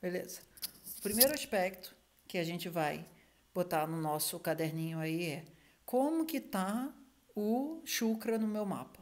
Beleza. O primeiro aspecto que a gente vai botar no nosso caderninho aí é como que tá o chakra no meu mapa.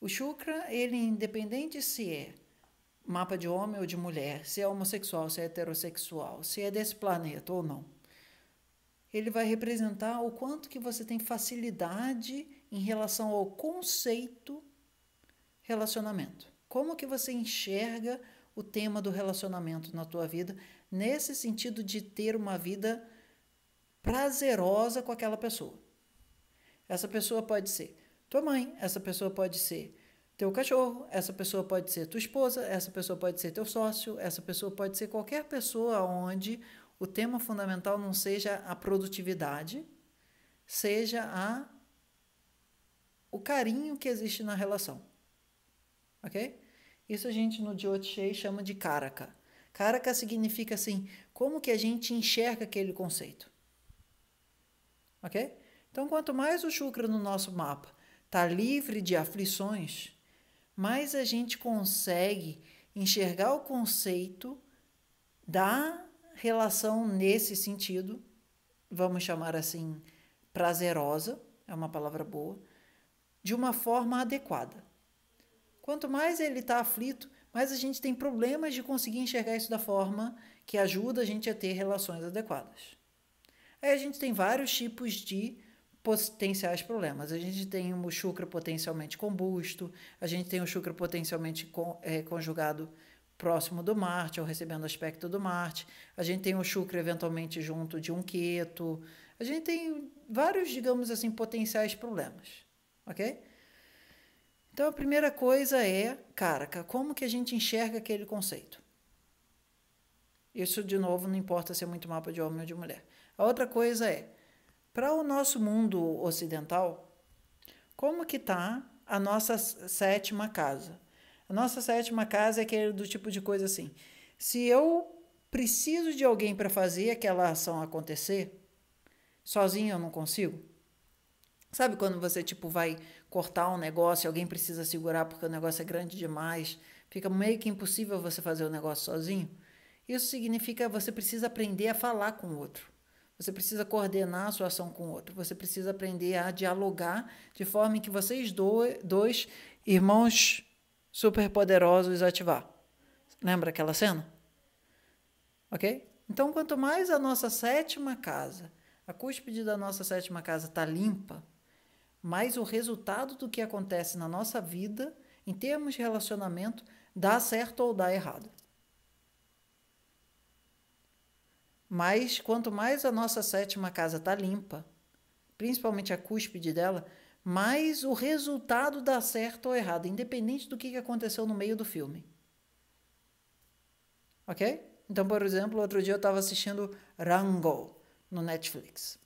O chakra, ele independente se é mapa de homem ou de mulher, se é homossexual, se é heterossexual, se é desse planeta ou não. Ele vai representar o quanto que você tem facilidade em relação ao conceito relacionamento. Como que você enxerga o tema do relacionamento na tua vida, nesse sentido de ter uma vida prazerosa com aquela pessoa. Essa pessoa pode ser tua mãe, essa pessoa pode ser teu cachorro, essa pessoa pode ser tua esposa, essa pessoa pode ser teu sócio, essa pessoa pode ser qualquer pessoa onde o tema fundamental não seja a produtividade, seja a o carinho que existe na relação. OK? Isso a gente no Jyotish chama de Karaka. Karaka significa assim, como que a gente enxerga aquele conceito. Ok? Então, quanto mais o Shukra no nosso mapa está livre de aflições, mais a gente consegue enxergar o conceito da relação nesse sentido, vamos chamar assim, prazerosa, é uma palavra boa, de uma forma adequada. Quanto mais ele está aflito, mais a gente tem problemas de conseguir enxergar isso da forma que ajuda a gente a ter relações adequadas. Aí a gente tem vários tipos de potenciais problemas. A gente tem um chukra potencialmente combusto, a gente tem um chukra potencialmente con, é, conjugado próximo do Marte ou recebendo aspecto do Marte, a gente tem um chukra eventualmente junto de um queto, a gente tem vários, digamos assim, potenciais problemas, ok? Então a primeira coisa é, caraca, como que a gente enxerga aquele conceito? Isso, de novo, não importa se é muito mapa de homem ou de mulher. A outra coisa é, para o nosso mundo ocidental, como que está a nossa sétima casa? A nossa sétima casa é aquele do tipo de coisa assim. Se eu preciso de alguém para fazer aquela ação acontecer, sozinho eu não consigo. Sabe quando você tipo vai cortar um negócio, alguém precisa segurar porque o negócio é grande demais, fica meio que impossível você fazer o negócio sozinho. Isso significa você precisa aprender a falar com o outro. Você precisa coordenar a sua ação com o outro. Você precisa aprender a dialogar de forma que vocês dois irmãos superpoderosos ativar. Lembra aquela cena? Ok? Então, quanto mais a nossa sétima casa, a cúspide da nossa sétima casa está limpa, mas o resultado do que acontece na nossa vida, em termos de relacionamento, dá certo ou dá errado. Mas quanto mais a nossa sétima casa está limpa, principalmente a cúspide dela, mais o resultado dá certo ou errado, independente do que aconteceu no meio do filme. Ok? Então, por exemplo, outro dia eu estava assistindo Rango no Netflix.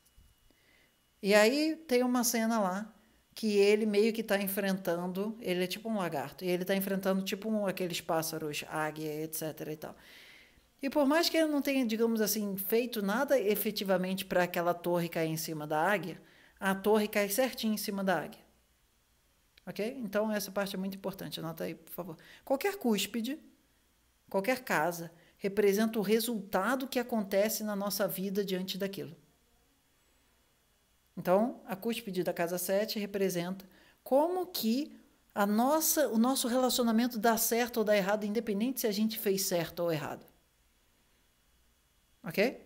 E aí tem uma cena lá que ele meio que está enfrentando, ele é tipo um lagarto, e ele está enfrentando tipo um, aqueles pássaros, águia, etc e tal. E por mais que ele não tenha, digamos assim, feito nada efetivamente para aquela torre cair em cima da águia, a torre cai certinho em cima da águia. Ok? Então essa parte é muito importante, anota aí, por favor. Qualquer cúspide, qualquer casa, representa o resultado que acontece na nossa vida diante daquilo. Então, a cúspide da casa 7 representa como que a nossa, o nosso relacionamento dá certo ou dá errado, independente se a gente fez certo ou errado. Ok?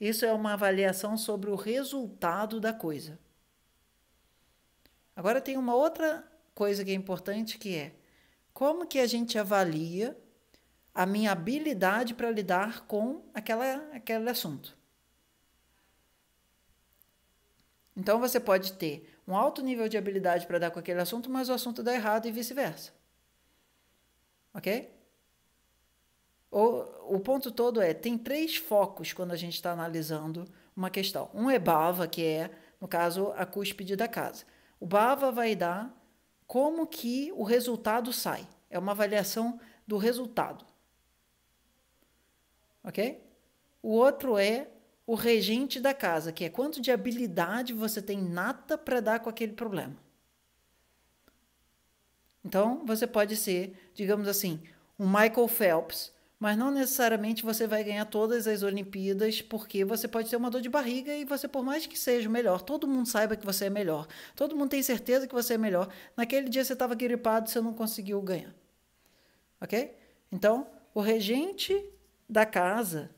Isso é uma avaliação sobre o resultado da coisa. Agora tem uma outra coisa que é importante que é como que a gente avalia a minha habilidade para lidar com aquela, aquele assunto. Então você pode ter um alto nível de habilidade para dar com aquele assunto, mas o assunto dá errado e vice-versa. Ok? o ponto todo é: tem três focos quando a gente está analisando uma questão. Um é Bava, que é, no caso, a cúspide da casa. O Bava vai dar como que o resultado sai. É uma avaliação do resultado. Ok? O outro é o regente da casa, que é quanto de habilidade você tem nata para dar com aquele problema. Então, você pode ser, digamos assim, um Michael Phelps, mas não necessariamente você vai ganhar todas as Olimpíadas, porque você pode ter uma dor de barriga e você, por mais que seja o melhor, todo mundo saiba que você é melhor, todo mundo tem certeza que você é melhor. Naquele dia você estava gripado, você não conseguiu ganhar. Ok? Então, o regente da casa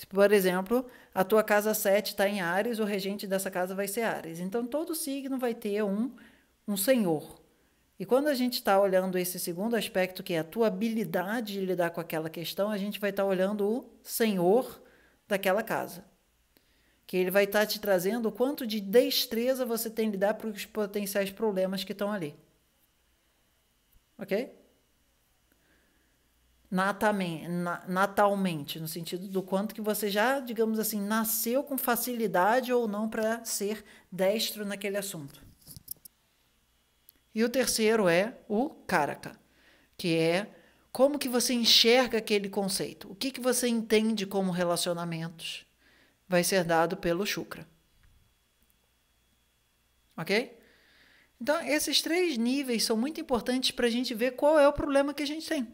se, por exemplo, a tua casa 7 está em Ares, o regente dessa casa vai ser Ares. Então, todo signo vai ter um, um senhor. E quando a gente está olhando esse segundo aspecto, que é a tua habilidade de lidar com aquela questão, a gente vai estar tá olhando o senhor daquela casa. Que ele vai estar tá te trazendo o quanto de destreza você tem de lidar com os potenciais problemas que estão ali. Ok? natalmente, no sentido do quanto que você já, digamos assim, nasceu com facilidade ou não para ser destro naquele assunto. E o terceiro é o Karaka, que é como que você enxerga aquele conceito, o que, que você entende como relacionamentos, vai ser dado pelo chukra, Ok? Então, esses três níveis são muito importantes para a gente ver qual é o problema que a gente tem.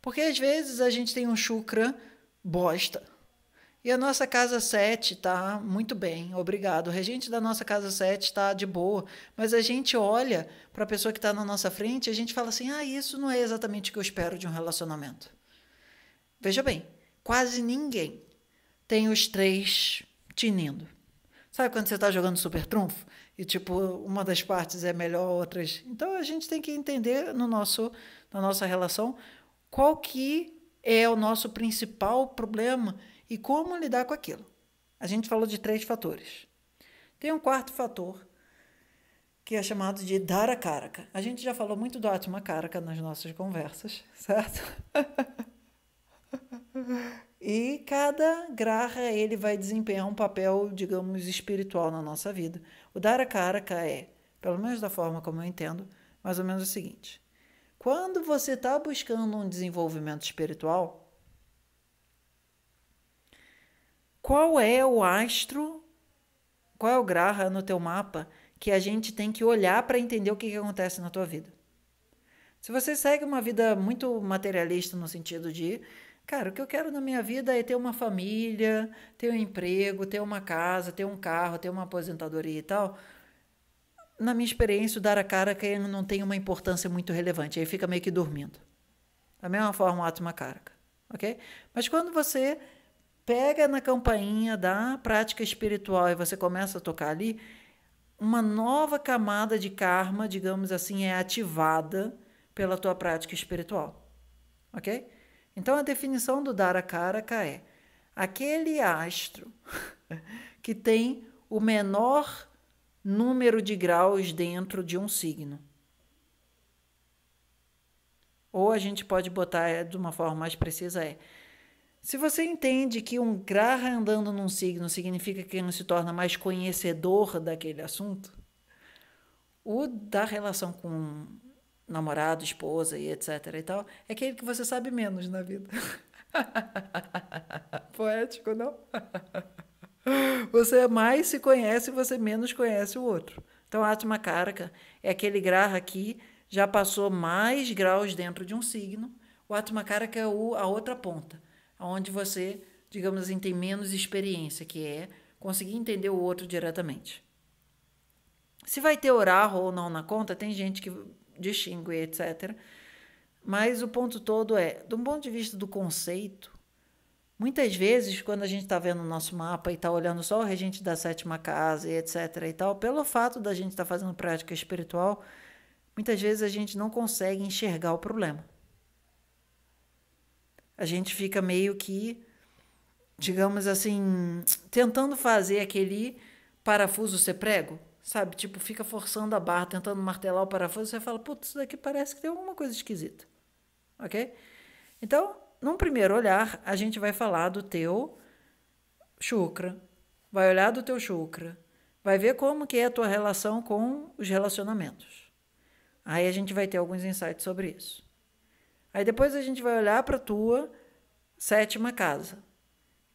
Porque às vezes a gente tem um chukra bosta. E a nossa casa 7 tá muito bem, obrigado. O regente da nossa casa 7 está de boa, mas a gente olha para a pessoa que está na nossa frente e a gente fala assim: ah, isso não é exatamente o que eu espero de um relacionamento. Veja bem, quase ninguém tem os três tinindo. Sabe quando você está jogando super trunfo e tipo uma das partes é melhor outras? Então a gente tem que entender no nosso na nossa relação qual que é o nosso principal problema e como lidar com aquilo. A gente falou de três fatores. Tem um quarto fator, que é chamado de dar a caraca. A gente já falou muito do Atma Caraca nas nossas conversas, certo? e cada graha ele vai desempenhar um papel, digamos, espiritual na nossa vida. O dar a caraca é, pelo menos da forma como eu entendo, mais ou menos o seguinte: quando você está buscando um desenvolvimento espiritual, qual é o astro, qual é o graha no teu mapa que a gente tem que olhar para entender o que, que acontece na tua vida? Se você segue uma vida muito materialista no sentido de Cara, o que eu quero na minha vida é ter uma família, ter um emprego, ter uma casa, ter um carro, ter uma aposentadoria e tal na minha experiência, o dar a cara não tem uma importância muito relevante, aí fica meio que dormindo. Da mesma forma, o ato macáraca, ok? Mas quando você pega na campainha da prática espiritual e você começa a tocar ali, uma nova camada de karma, digamos assim, é ativada pela tua prática espiritual, ok? Então, a definição do dar a cara é aquele astro que tem o menor número de graus dentro de um signo. Ou a gente pode botar é, de uma forma mais precisa é: se você entende que um graha andando num signo significa que ele se torna mais conhecedor daquele assunto, o da relação com namorado, esposa e etc e tal, é aquele que você sabe menos na vida. Poético, não? Você mais se conhece e você menos conhece o outro. Então, a Atma Karaka é aquele grah que já passou mais graus dentro de um signo. O Atma Karaka é o, a outra ponta, onde você, digamos assim, tem menos experiência, que é conseguir entender o outro diretamente. Se vai ter orar ou não na conta, tem gente que distingue, etc. Mas o ponto todo é, do ponto de vista do conceito, Muitas vezes, quando a gente está vendo o nosso mapa e está olhando só o regente da sétima casa e etc. e tal, pelo fato da gente estar tá fazendo prática espiritual, muitas vezes a gente não consegue enxergar o problema. A gente fica meio que, digamos assim, tentando fazer aquele parafuso ser prego, sabe? Tipo, fica forçando a barra, tentando martelar o parafuso, você fala, putz, isso daqui parece que tem alguma coisa esquisita. Ok? Então, num primeiro olhar, a gente vai falar do teu chukra. vai olhar do teu chukra. vai ver como que é a tua relação com os relacionamentos. Aí a gente vai ter alguns insights sobre isso. Aí depois a gente vai olhar para a tua sétima casa.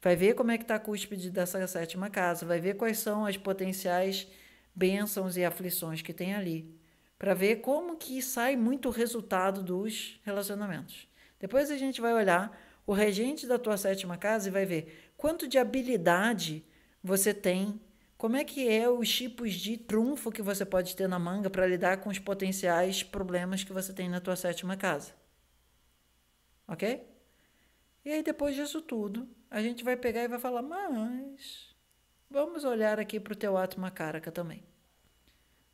Vai ver como é que está a cúspide dessa sétima casa, vai ver quais são as potenciais bênçãos e aflições que tem ali, para ver como que sai muito resultado dos relacionamentos. Depois a gente vai olhar o regente da tua sétima casa e vai ver quanto de habilidade você tem, como é que é os tipos de trunfo que você pode ter na manga para lidar com os potenciais problemas que você tem na tua sétima casa. OK? E aí depois disso tudo, a gente vai pegar e vai falar: "Mas vamos olhar aqui para o teu átomo Karaka também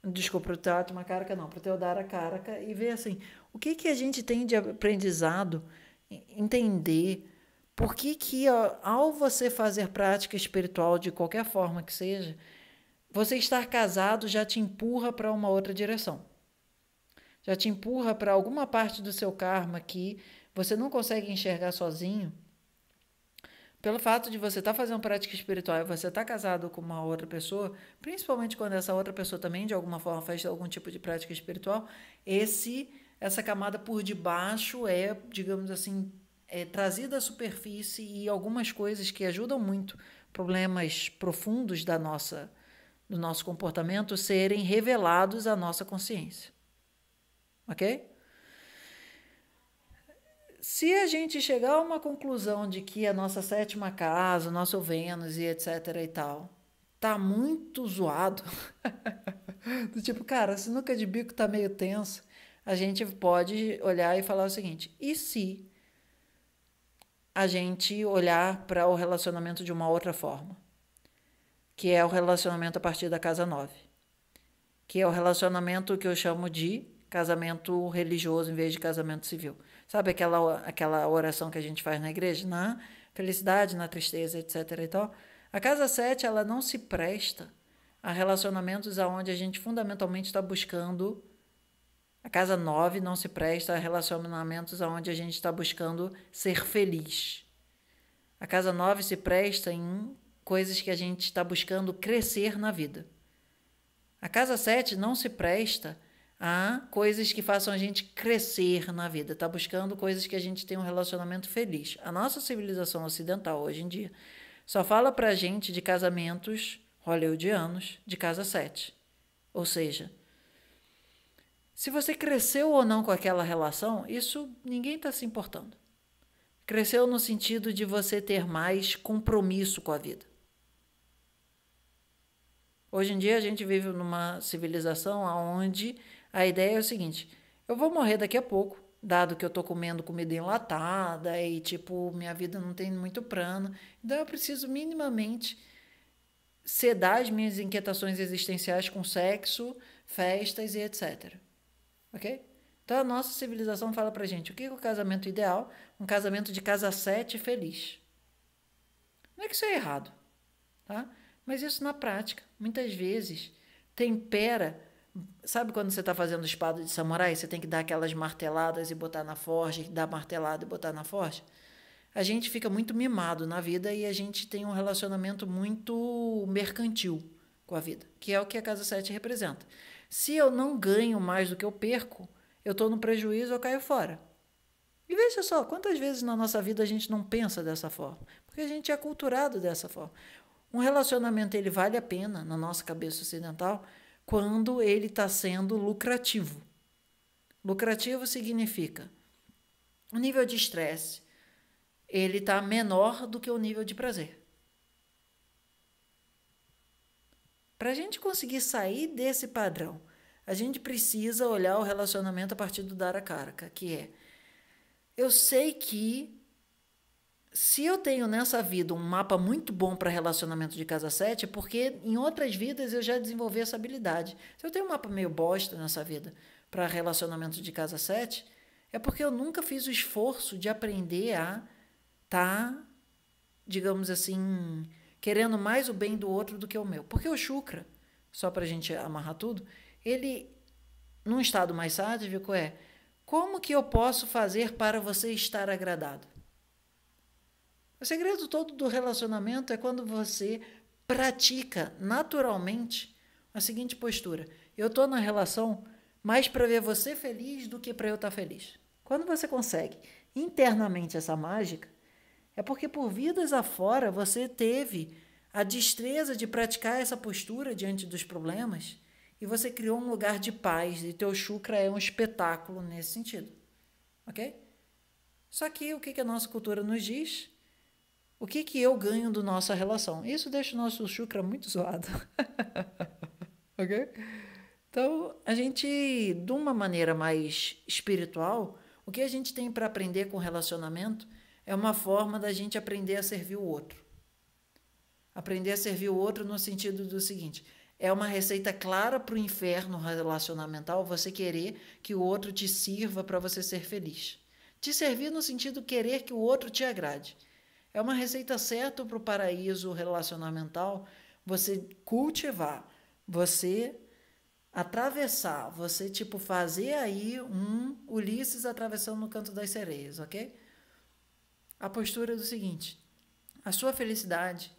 desculpa, para o teatro uma caraca, não, para o Teodara caraca, e ver assim, o que, que a gente tem de aprendizado, entender, por que que ó, ao você fazer prática espiritual de qualquer forma que seja, você estar casado já te empurra para uma outra direção. Já te empurra para alguma parte do seu karma que você não consegue enxergar sozinho, pelo fato de você estar tá fazendo prática espiritual e você estar tá casado com uma outra pessoa, principalmente quando essa outra pessoa também, de alguma forma, faz algum tipo de prática espiritual, esse essa camada por debaixo é, digamos assim, é trazida à superfície e algumas coisas que ajudam muito problemas profundos da nossa do nosso comportamento serem revelados à nossa consciência. OK? se a gente chegar a uma conclusão de que a nossa sétima casa, o nosso Vênus e etc e tal, tá muito zoado, do tipo, cara, se nunca de bico tá meio tenso, a gente pode olhar e falar o seguinte: e se a gente olhar para o relacionamento de uma outra forma? Que é o relacionamento a partir da casa 9. Que é o relacionamento que eu chamo de casamento religioso em vez de casamento civil. Sabe aquela, aquela oração que a gente faz na igreja? Na felicidade, na tristeza, etc. Então, a casa 7 ela não se presta a relacionamentos aonde a gente fundamentalmente está buscando. A casa 9 não se presta a relacionamentos aonde a gente está buscando ser feliz. A casa 9 se presta em coisas que a gente está buscando crescer na vida. A casa 7 não se presta a coisas que façam a gente crescer na vida, está buscando coisas que a gente tenha um relacionamento feliz. A nossa civilização ocidental hoje em dia só fala para a gente de casamentos hollywoodianos de casa sete. Ou seja, se você cresceu ou não com aquela relação, isso ninguém está se importando. Cresceu no sentido de você ter mais compromisso com a vida. Hoje em dia a gente vive numa civilização onde a ideia é o seguinte: eu vou morrer daqui a pouco, dado que eu tô comendo comida enlatada e, tipo, minha vida não tem muito plano. Então, eu preciso minimamente sedar as minhas inquietações existenciais com sexo, festas e etc. Ok? Então, a nossa civilização fala pra gente o que é o casamento ideal? Um casamento de casa sete feliz. Não é que isso é errado, tá? Mas isso na prática, muitas vezes, tempera Sabe quando você está fazendo espada de samurai, você tem que dar aquelas marteladas e botar na forja, dar martelada e botar na forja? A gente fica muito mimado na vida e a gente tem um relacionamento muito mercantil com a vida, que é o que a casa 7 representa. Se eu não ganho mais do que eu perco, eu estou no prejuízo, eu caio fora. E veja só, quantas vezes na nossa vida a gente não pensa dessa forma? Porque a gente é culturado dessa forma. Um relacionamento ele vale a pena na nossa cabeça ocidental quando ele está sendo lucrativo. Lucrativo significa o nível de estresse ele está menor do que o nível de prazer. Para a gente conseguir sair desse padrão, a gente precisa olhar o relacionamento a partir do dar a cara, que é eu sei que se eu tenho nessa vida um mapa muito bom para relacionamento de casa 7, é porque em outras vidas eu já desenvolvi essa habilidade. Se eu tenho um mapa meio bosta nessa vida para relacionamento de casa 7, é porque eu nunca fiz o esforço de aprender a estar, tá, digamos assim, querendo mais o bem do outro do que o meu. Porque o Shukra, só para a gente amarrar tudo, ele, num estado mais sádico, é como que eu posso fazer para você estar agradado? O segredo todo do relacionamento é quando você pratica naturalmente a seguinte postura: eu tô na relação mais para ver você feliz do que para eu estar tá feliz. Quando você consegue internamente essa mágica, é porque por vidas afora você teve a destreza de praticar essa postura diante dos problemas e você criou um lugar de paz e teu chucra é um espetáculo nesse sentido, ok? Só que o que a nossa cultura nos diz? O que, que eu ganho do nossa relação? Isso deixa o nosso chucra muito zoado. ok? Então, a gente, de uma maneira mais espiritual, o que a gente tem para aprender com relacionamento é uma forma da gente aprender a servir o outro. Aprender a servir o outro no sentido do seguinte: é uma receita clara para o inferno relacionamental você querer que o outro te sirva para você ser feliz. Te servir no sentido querer que o outro te agrade. É uma receita certa para o paraíso relacionamental você cultivar, você atravessar, você tipo fazer aí um Ulisses atravessando no canto das sereias, ok? A postura é do seguinte: a sua felicidade,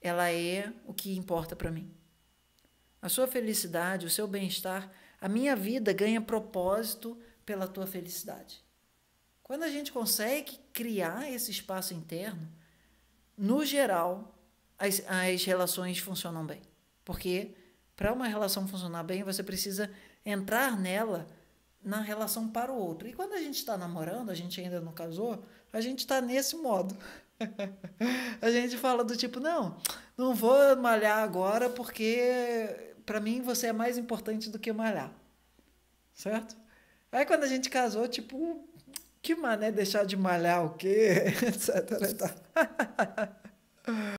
ela é o que importa para mim. A sua felicidade, o seu bem-estar, a minha vida ganha propósito pela tua felicidade. Quando a gente consegue criar esse espaço interno, no geral, as, as relações funcionam bem. Porque para uma relação funcionar bem, você precisa entrar nela na relação para o outro. E quando a gente está namorando, a gente ainda não casou, a gente está nesse modo. a gente fala do tipo, não, não vou malhar agora porque para mim você é mais importante do que malhar. Certo? Aí quando a gente casou, tipo, que mané deixar de malhar o quê? etc. Né, tá?